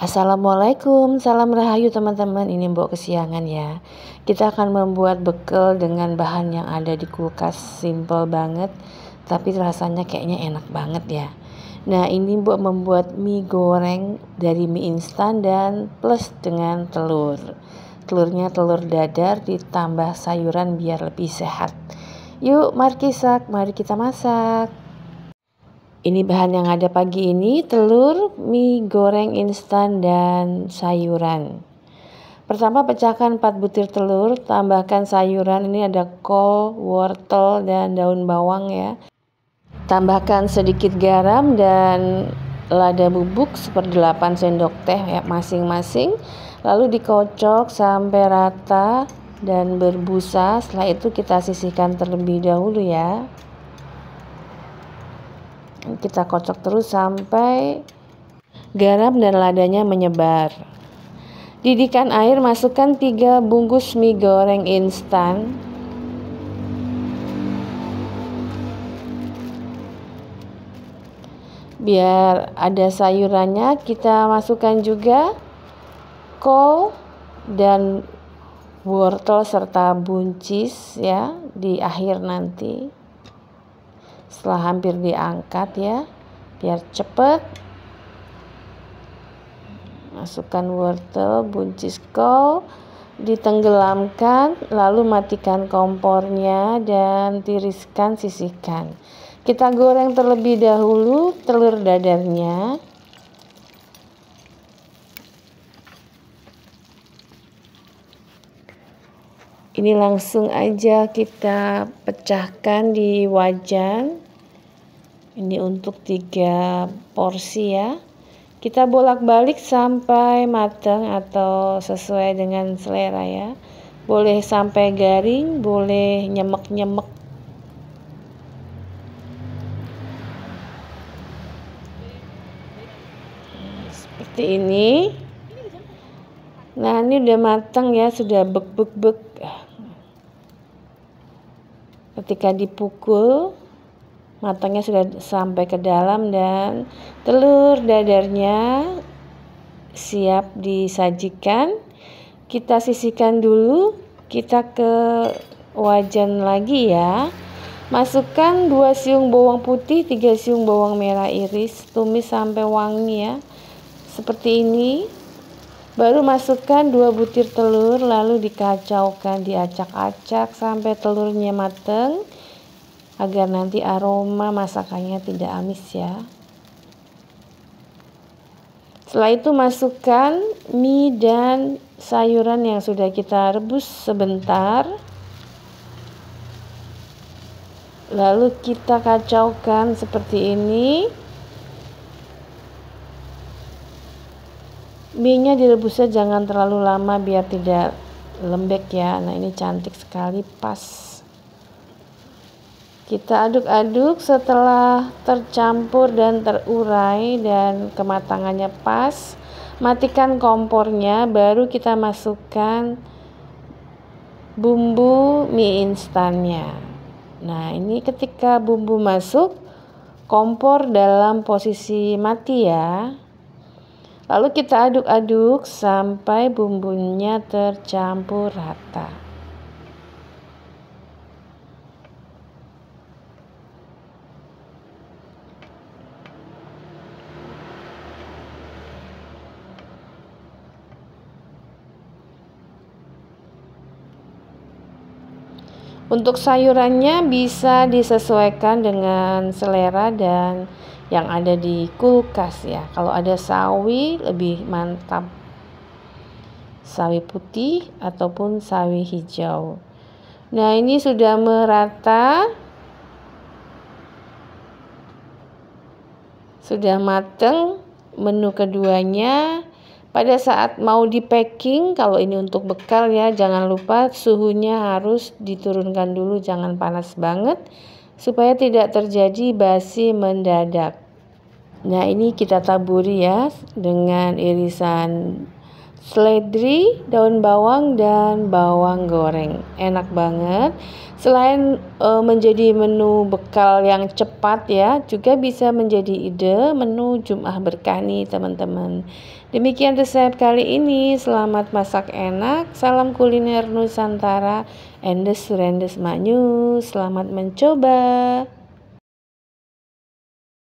Assalamualaikum, salam rahayu teman-teman. Ini Mbok kesiangan ya. Kita akan membuat bekel dengan bahan yang ada di kulkas, simple banget, tapi rasanya kayaknya enak banget ya. Nah, ini Mbok membuat mie goreng dari mie instan dan plus dengan telur. Telurnya telur dadar ditambah sayuran biar lebih sehat. Yuk, mari mari kita masak. Ini bahan yang ada pagi ini, telur, mie goreng instan, dan sayuran. Pertama pecahkan 4 butir telur, tambahkan sayuran, ini ada kol, wortel, dan daun bawang ya. Tambahkan sedikit garam dan lada bubuk seperdelapan sendok teh ya masing-masing. Lalu dikocok sampai rata dan berbusa. Setelah itu kita sisihkan terlebih dahulu ya kita kocok terus sampai garam dan ladanya menyebar. didikan air, masukkan 3 bungkus mie goreng instan. Biar ada sayurannya, kita masukkan juga kol dan wortel serta buncis ya di akhir nanti setelah hampir diangkat ya biar cepet masukkan wortel buncis kol ditenggelamkan lalu matikan kompornya dan tiriskan sisihkan kita goreng terlebih dahulu telur dadarnya ini langsung aja kita pecahkan di wajan ini untuk tiga porsi ya kita bolak-balik sampai matang atau sesuai dengan selera ya boleh sampai garing boleh nyemek-nyemek seperti ini nah ini udah matang ya sudah bek-bek-bek Ketika dipukul, matangnya sudah sampai ke dalam dan telur dadarnya siap disajikan. Kita sisihkan dulu, kita ke wajan lagi ya. Masukkan 2 siung bawang putih, 3 siung bawang merah iris, tumis sampai wangi ya. Seperti ini. Baru masukkan dua butir telur lalu dikacaukan, diacak-acak sampai telurnya mateng agar nanti aroma masakannya tidak amis ya. Setelah itu masukkan mie dan sayuran yang sudah kita rebus sebentar. Lalu kita kacaukan seperti ini. mie nya direbusnya jangan terlalu lama biar tidak lembek ya. Nah, ini cantik sekali pas. Kita aduk-aduk setelah tercampur dan terurai dan kematangannya pas. Matikan kompornya, baru kita masukkan bumbu mie instannya. Nah, ini ketika bumbu masuk, kompor dalam posisi mati ya. Lalu kita aduk-aduk sampai bumbunya tercampur rata. Untuk sayurannya bisa disesuaikan dengan selera dan yang ada di kulkas ya. Kalau ada sawi lebih mantap. Sawi putih ataupun sawi hijau. Nah, ini sudah merata. Sudah mateng menu keduanya pada saat mau di packing, kalau ini untuk bekal ya, jangan lupa suhunya harus diturunkan dulu, jangan panas banget supaya tidak terjadi basi mendadak. Nah, ini kita taburi ya dengan irisan seledri, daun bawang dan bawang goreng. Enak banget. Selain e, menjadi menu bekal yang cepat ya, juga bisa menjadi ide menu Jum'ah berkani teman-teman. Demikian resep kali ini. Selamat masak enak. Salam kuliner Nusantara. Endes Rendes manyu. Selamat mencoba.